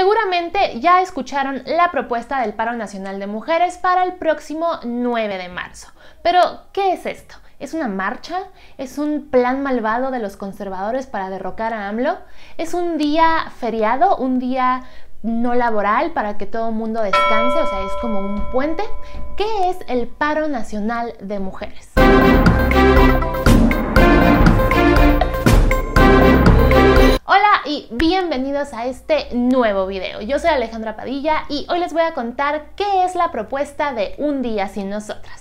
Seguramente ya escucharon la propuesta del Paro Nacional de Mujeres para el próximo 9 de marzo. Pero, ¿qué es esto? ¿Es una marcha? ¿Es un plan malvado de los conservadores para derrocar a AMLO? ¿Es un día feriado? ¿Un día no laboral para que todo el mundo descanse? O sea, es como un puente. ¿Qué es el paro nacional de mujeres? Hola y bienvenidos a este nuevo video. Yo soy Alejandra Padilla y hoy les voy a contar qué es la propuesta de Un día sin nosotras.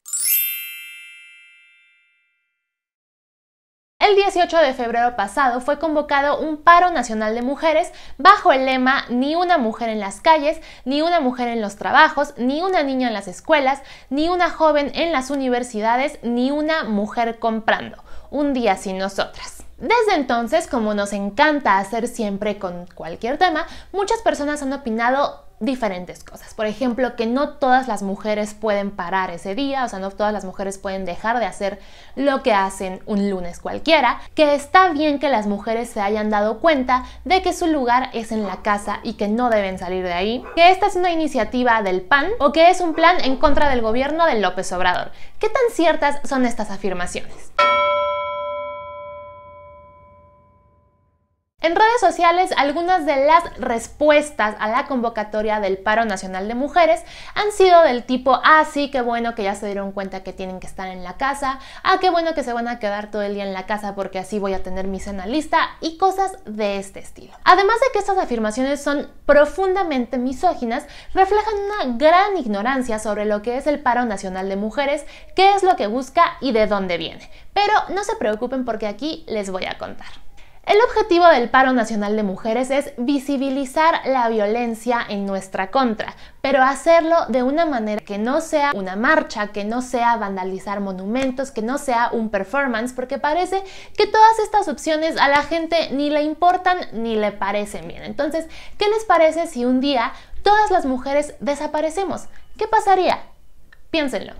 El 18 de febrero pasado fue convocado un paro nacional de mujeres bajo el lema Ni una mujer en las calles, ni una mujer en los trabajos, ni una niña en las escuelas, ni una joven en las universidades, ni una mujer comprando. Un día sin nosotras. Desde entonces, como nos encanta hacer siempre con cualquier tema, muchas personas han opinado diferentes cosas. Por ejemplo, que no todas las mujeres pueden parar ese día, o sea, no todas las mujeres pueden dejar de hacer lo que hacen un lunes cualquiera, que está bien que las mujeres se hayan dado cuenta de que su lugar es en la casa y que no deben salir de ahí, que esta es una iniciativa del PAN o que es un plan en contra del gobierno de López Obrador. ¿Qué tan ciertas son estas afirmaciones? En redes sociales, algunas de las respuestas a la convocatoria del Paro Nacional de Mujeres han sido del tipo, ah, sí, qué bueno que ya se dieron cuenta que tienen que estar en la casa, ah, qué bueno que se van a quedar todo el día en la casa porque así voy a tener mi cena lista y cosas de este estilo. Además de que estas afirmaciones son profundamente misóginas, reflejan una gran ignorancia sobre lo que es el Paro Nacional de Mujeres, qué es lo que busca y de dónde viene. Pero no se preocupen porque aquí les voy a contar. El objetivo del paro nacional de mujeres es visibilizar la violencia en nuestra contra, pero hacerlo de una manera que no sea una marcha, que no sea vandalizar monumentos, que no sea un performance, porque parece que todas estas opciones a la gente ni le importan ni le parecen bien. Entonces, ¿qué les parece si un día todas las mujeres desaparecemos? ¿Qué pasaría? Piénsenlo.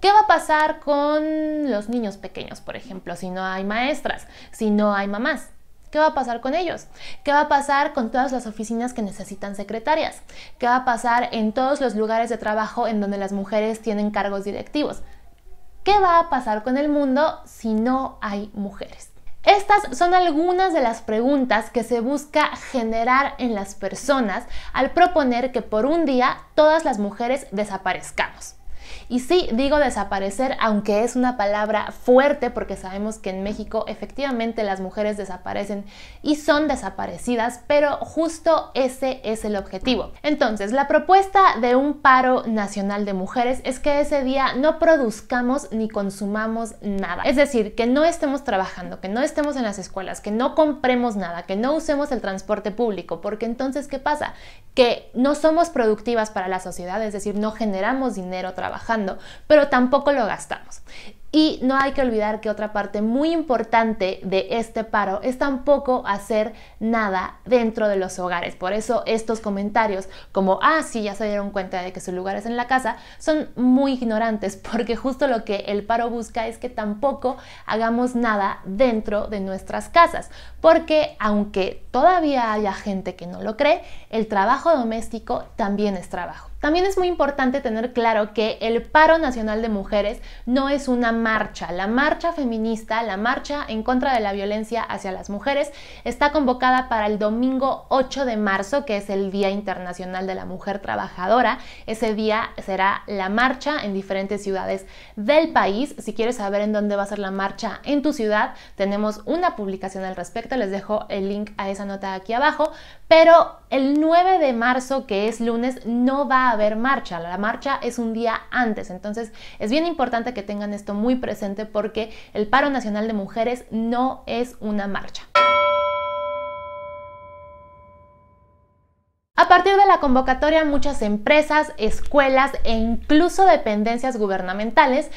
¿Qué va a pasar con los niños pequeños, por ejemplo, si no hay maestras, si no hay mamás? ¿Qué va a pasar con ellos? ¿Qué va a pasar con todas las oficinas que necesitan secretarias? ¿Qué va a pasar en todos los lugares de trabajo en donde las mujeres tienen cargos directivos? ¿Qué va a pasar con el mundo si no hay mujeres? Estas son algunas de las preguntas que se busca generar en las personas al proponer que por un día todas las mujeres desaparezcamos. Y sí, digo desaparecer, aunque es una palabra fuerte, porque sabemos que en México efectivamente las mujeres desaparecen y son desaparecidas, pero justo ese es el objetivo. Entonces, la propuesta de un paro nacional de mujeres es que ese día no produzcamos ni consumamos nada. Es decir, que no estemos trabajando, que no estemos en las escuelas, que no compremos nada, que no usemos el transporte público, porque entonces, ¿qué pasa? Que no somos productivas para la sociedad, es decir, no generamos dinero trabajando pero tampoco lo gastamos. Y no hay que olvidar que otra parte muy importante de este paro es tampoco hacer nada dentro de los hogares. Por eso estos comentarios como, ah, sí, ya se dieron cuenta de que su lugar es en la casa, son muy ignorantes porque justo lo que el paro busca es que tampoco hagamos nada dentro de nuestras casas. Porque aunque todavía haya gente que no lo cree, el trabajo doméstico también es trabajo. También es muy importante tener claro que el paro nacional de mujeres no es una marcha. La marcha feminista, la marcha en contra de la violencia hacia las mujeres, está convocada para el domingo 8 de marzo, que es el Día Internacional de la Mujer Trabajadora. Ese día será la marcha en diferentes ciudades del país. Si quieres saber en dónde va a ser la marcha en tu ciudad, tenemos una publicación al respecto. Les dejo el link a esa nota aquí abajo. Pero el 9 de marzo, que es lunes, no va a haber marcha. La marcha es un día antes. Entonces es bien importante que tengan esto muy presente porque el paro nacional de mujeres no es una marcha. A partir de la convocatoria, muchas empresas, escuelas e incluso dependencias gubernamentales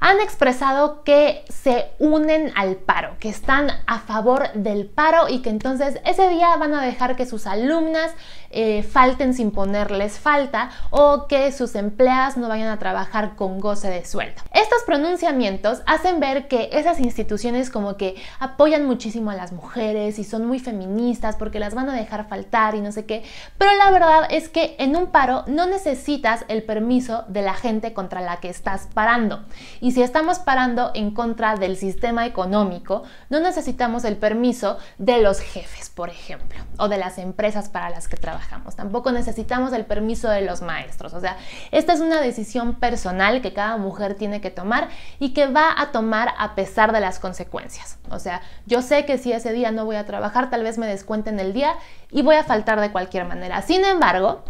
han expresado que se unen al paro, que están a favor del paro y que entonces ese día van a dejar que sus alumnas eh, falten sin ponerles falta o que sus empleadas no vayan a trabajar con goce de sueldo. Estos pronunciamientos hacen ver que esas instituciones como que apoyan muchísimo a las mujeres y son muy feministas porque las van a dejar faltar y no sé qué, pero la verdad es que en un paro no necesitas el permiso de la gente contra la que estás parando. Y si estamos parando en contra del sistema económico, no necesitamos el permiso de los jefes, por ejemplo, o de las empresas para las que trabajamos. Tampoco necesitamos el permiso de los maestros. O sea, esta es una decisión personal que cada mujer tiene que tomar y que va a tomar a pesar de las consecuencias. O sea, yo sé que si ese día no voy a trabajar, tal vez me descuenten el día y voy a faltar de cualquier manera. Sin embargo,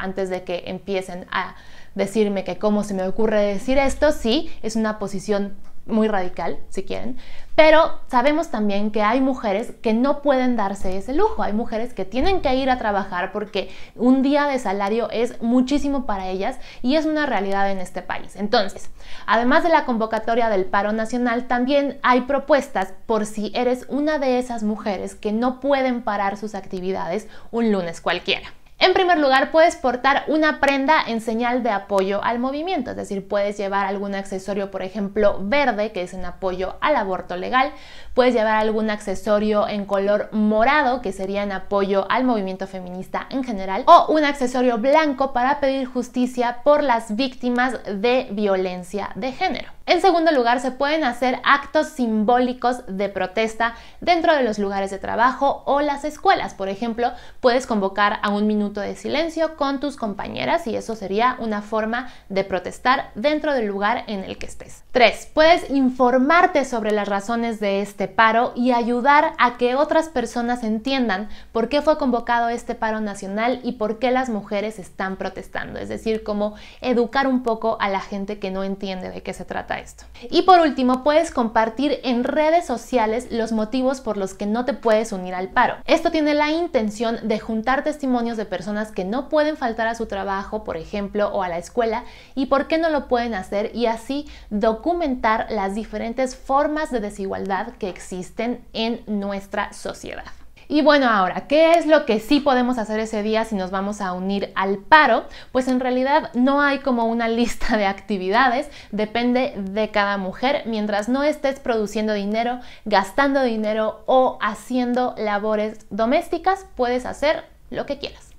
antes de que empiecen a decirme que cómo se me ocurre decir esto, sí, es una posición muy radical, si quieren, pero sabemos también que hay mujeres que no pueden darse ese lujo, hay mujeres que tienen que ir a trabajar porque un día de salario es muchísimo para ellas y es una realidad en este país. Entonces, además de la convocatoria del paro nacional, también hay propuestas por si eres una de esas mujeres que no pueden parar sus actividades un lunes cualquiera. En primer lugar, puedes portar una prenda en señal de apoyo al movimiento, es decir, puedes llevar algún accesorio, por ejemplo, verde, que es en apoyo al aborto legal, puedes llevar algún accesorio en color morado, que sería en apoyo al movimiento feminista en general, o un accesorio blanco para pedir justicia por las víctimas de violencia de género. En segundo lugar, se pueden hacer actos simbólicos de protesta dentro de los lugares de trabajo o las escuelas. Por ejemplo, puedes convocar a un minuto de silencio con tus compañeras y eso sería una forma de protestar dentro del lugar en el que estés. Tres, Puedes informarte sobre las razones de este paro y ayudar a que otras personas entiendan por qué fue convocado este paro nacional y por qué las mujeres están protestando. Es decir, como educar un poco a la gente que no entiende de qué se trata esto. Y por último, puedes compartir en redes sociales los motivos por los que no te puedes unir al paro. Esto tiene la intención de juntar testimonios de personas que no pueden faltar a su trabajo, por ejemplo, o a la escuela, y por qué no lo pueden hacer, y así documentar las diferentes formas de desigualdad que existen en nuestra sociedad. Y bueno, ahora, ¿qué es lo que sí podemos hacer ese día si nos vamos a unir al paro? Pues en realidad no hay como una lista de actividades, depende de cada mujer, mientras no estés produciendo dinero, gastando dinero o haciendo labores domésticas, puedes hacer lo que quieras.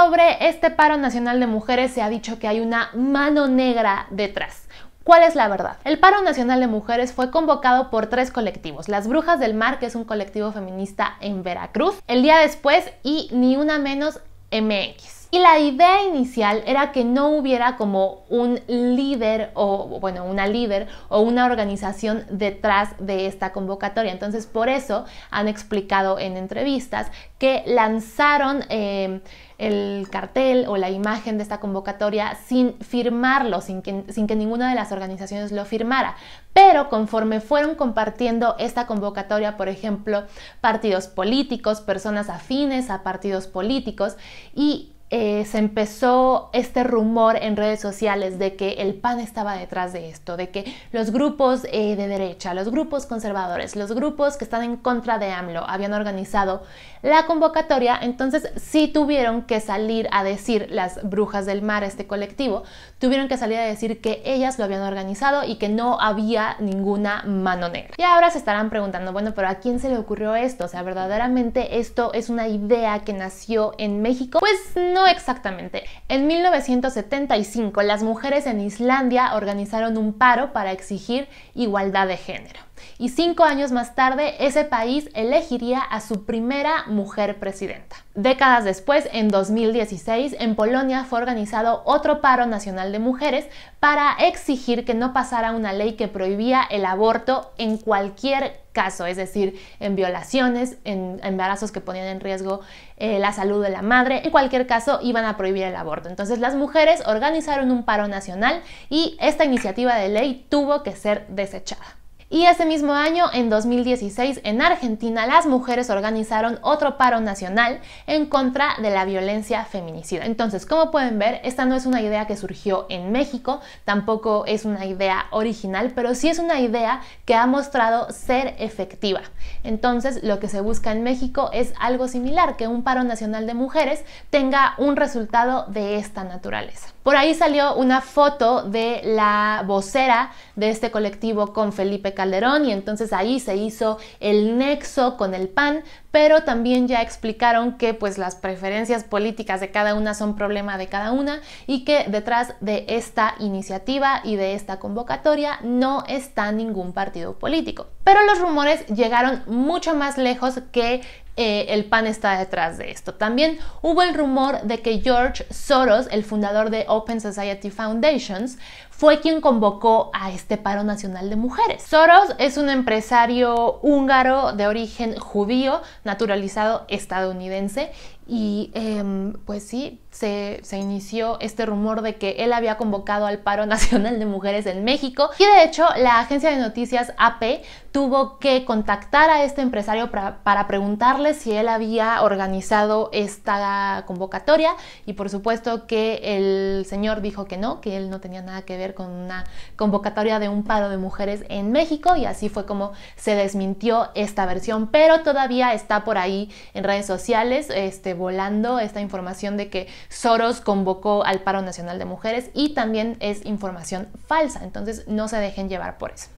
Sobre este paro nacional de mujeres se ha dicho que hay una mano negra detrás ¿Cuál es la verdad? El paro nacional de mujeres fue convocado por tres colectivos. Las Brujas del Mar, que es un colectivo feminista en Veracruz, El Día Después y Ni Una Menos MX. Y la idea inicial era que no hubiera como un líder o, bueno, una líder o una organización detrás de esta convocatoria. Entonces, por eso han explicado en entrevistas que lanzaron... Eh, el cartel o la imagen de esta convocatoria sin firmarlo, sin que, ninguna de las organizaciones lo firmara. Pero conforme fueron compartiendo esta convocatoria, por ejemplo, partidos políticos, personas afines a partidos políticos y eh, se empezó este rumor en redes sociales de que el PAN estaba detrás de esto, de que los grupos eh, de derecha, los grupos conservadores, los grupos que están en contra de AMLO habían organizado la convocatoria, entonces sí tuvieron que salir a decir las brujas del mar, este colectivo, tuvieron que salir a decir que ellas lo habían organizado y que no había ninguna mano negra. Y ahora se estarán preguntando, bueno, pero ¿a quién se le ocurrió esto? O sea, verdaderamente esto es una idea que nació en México? Pues no exactamente. En 1975 las mujeres en Islandia organizaron un paro para exigir igualdad de género. Y cinco años más tarde, ese país elegiría a su primera mujer presidenta. Décadas después, en 2016, en Polonia fue organizado otro paro nacional de mujeres para exigir que no pasara una ley que prohibía el aborto en cualquier caso, es decir, en violaciones, en embarazos que ponían en riesgo eh, la salud de la madre, en cualquier caso iban a prohibir el aborto. Entonces las mujeres organizaron un paro nacional y esta iniciativa de ley tuvo que ser desechada. Y ese mismo año, en 2016, en Argentina, las mujeres organizaron otro paro nacional en contra de la violencia feminicida. Entonces, como pueden ver, esta no es una idea que surgió en México, tampoco es una idea original, pero sí es una idea que ha mostrado ser efectiva. Entonces, lo que se busca en México es algo similar, que un paro nacional de mujeres tenga un resultado de esta naturaleza. Por ahí salió una foto de la vocera de este colectivo con Felipe Calderón y entonces ahí se hizo el nexo con el PAN, pero también ya explicaron que pues las preferencias políticas de cada una son problema de cada una y que detrás de esta iniciativa y de esta convocatoria no está ningún partido político. Pero los rumores llegaron mucho más lejos que eh, el PAN está detrás de esto. También hubo el rumor de que George Soros, el fundador de Open Society Foundations, fue quien convocó a este paro nacional de mujeres. Soros es un empresario húngaro de origen judío, naturalizado estadounidense, y em, pues sí, se, inició este rumor de que él había convocado al paro nacional de mujeres en México. Y de hecho, la agencia de noticias AP tuvo que contactar a este empresario para, para preguntarle si él había organizado esta convocatoria. Y por supuesto que el señor dijo que no, que él no tenía nada que ver con una convocatoria de un paro de mujeres en México. Y así fue como se desmintió esta versión. Pero todavía está por ahí en redes sociales. Este, volando esta información de que Soros convocó al paro nacional de mujeres y también es información falsa, entonces no se dejen llevar por eso.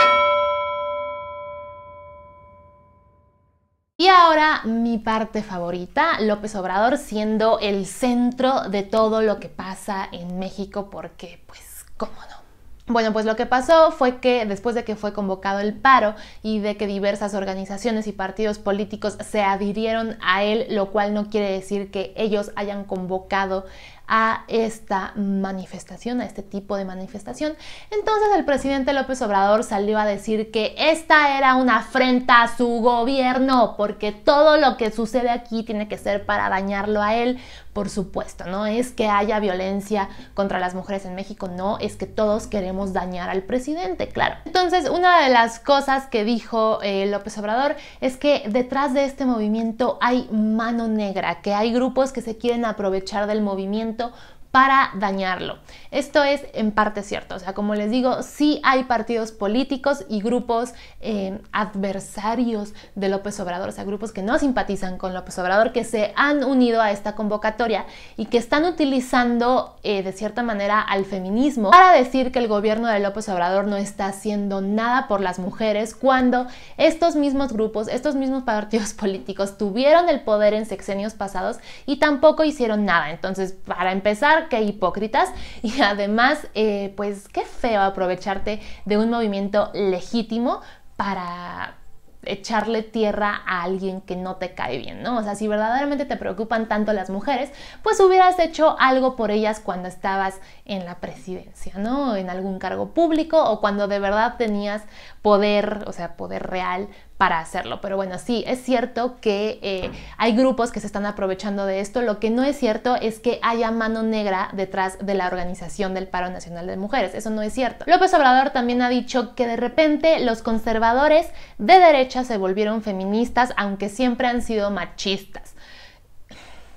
Y ahora mi parte favorita, López Obrador siendo el centro de todo lo que pasa en México, porque pues, ¿cómo no? Bueno, pues lo que pasó fue que después de que fue convocado el paro y de que diversas organizaciones y partidos políticos se adhirieron a él, lo cual no quiere decir que ellos hayan convocado a esta manifestación, a este tipo de manifestación. Entonces el presidente López Obrador salió a decir que esta era una afrenta a su gobierno, porque todo lo que sucede aquí tiene que ser para dañarlo a él, por supuesto, no es que haya violencia contra las mujeres en México, no, es que todos queremos dañar al presidente, claro. Entonces, una de las cosas que dijo eh, López Obrador es que detrás de este movimiento hay mano negra, que hay grupos que se quieren aprovechar del movimiento ¿no? para dañarlo. Esto es en parte cierto, o sea, como les digo, sí hay partidos políticos y grupos eh, adversarios de López Obrador, o sea, grupos que no simpatizan con López Obrador, que se han unido a esta convocatoria y que están utilizando eh, de cierta manera al feminismo para decir que el gobierno de López Obrador no está haciendo nada por las mujeres cuando estos mismos grupos, estos mismos partidos políticos tuvieron el poder en sexenios pasados y tampoco hicieron nada. Entonces, para empezar, qué hipócritas y además, eh, pues qué feo aprovecharte de un movimiento legítimo para echarle tierra a alguien que no te cae bien, ¿no? O sea, si verdaderamente te preocupan tanto las mujeres, pues hubieras hecho algo por ellas cuando estabas en la presidencia, ¿no? En algún cargo público o cuando de verdad tenías poder, o sea, poder real para hacerlo. Pero bueno, sí, es cierto que eh, hay grupos que se están aprovechando de esto. Lo que no es cierto es que haya mano negra detrás de la organización del paro nacional de mujeres. Eso no es cierto. López Obrador también ha dicho que de repente los conservadores de derecha se volvieron feministas, aunque siempre han sido machistas.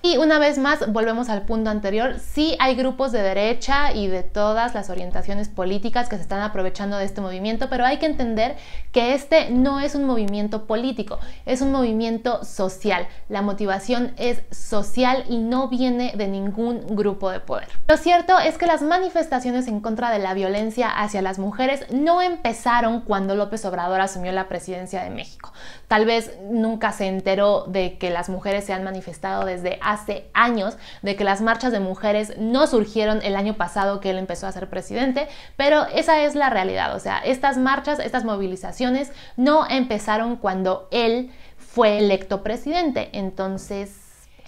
Y una vez más, volvemos al punto anterior, sí hay grupos de derecha y de todas las orientaciones políticas que se están aprovechando de este movimiento, pero hay que entender que este no es un movimiento político, es un movimiento social. La motivación es social y no viene de ningún grupo de poder. Lo cierto es que las manifestaciones en contra de la violencia hacia las mujeres no empezaron cuando López Obrador asumió la presidencia de México. Tal vez nunca se enteró de que las mujeres se han manifestado desde hace años, de que las marchas de mujeres no surgieron el año pasado que él empezó a ser presidente, pero esa es la realidad. O sea, estas marchas, estas movilizaciones no empezaron cuando él fue electo presidente. Entonces,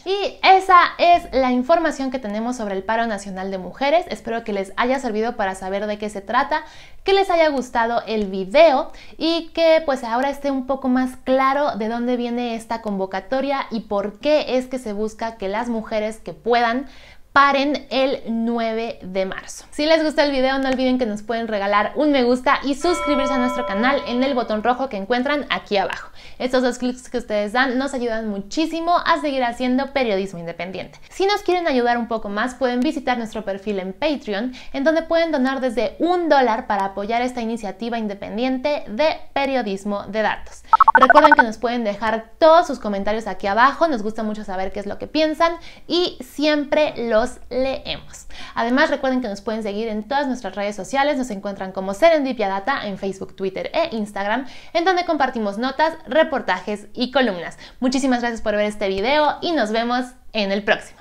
y esa es la información que tenemos sobre el paro nacional de mujeres. Espero que les haya servido para saber de qué se trata, que les haya gustado el video y que pues ahora esté un poco más claro de dónde viene esta convocatoria y por qué es que se busca que las mujeres que puedan paren el 9 de marzo. Si les gusta el video, no olviden que nos pueden regalar un me gusta y suscribirse a nuestro canal en el botón rojo que encuentran aquí abajo. Estos dos clics que ustedes dan nos ayudan muchísimo a seguir haciendo periodismo independiente. Si nos quieren ayudar un poco más, pueden visitar nuestro perfil en Patreon, en donde pueden donar desde un dólar para apoyar esta iniciativa independiente de periodismo de datos. Recuerden que nos pueden dejar todos sus comentarios aquí abajo, nos gusta mucho saber qué es lo que piensan y siempre lo leemos. Además, recuerden que nos pueden seguir en todas nuestras redes sociales, nos encuentran como Serendipia Data en Facebook, Twitter e Instagram, en donde compartimos notas, reportajes y columnas. Muchísimas gracias por ver este video y nos vemos en el próximo.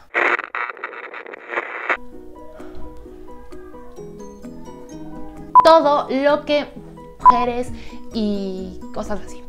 Todo lo que mujeres y cosas así.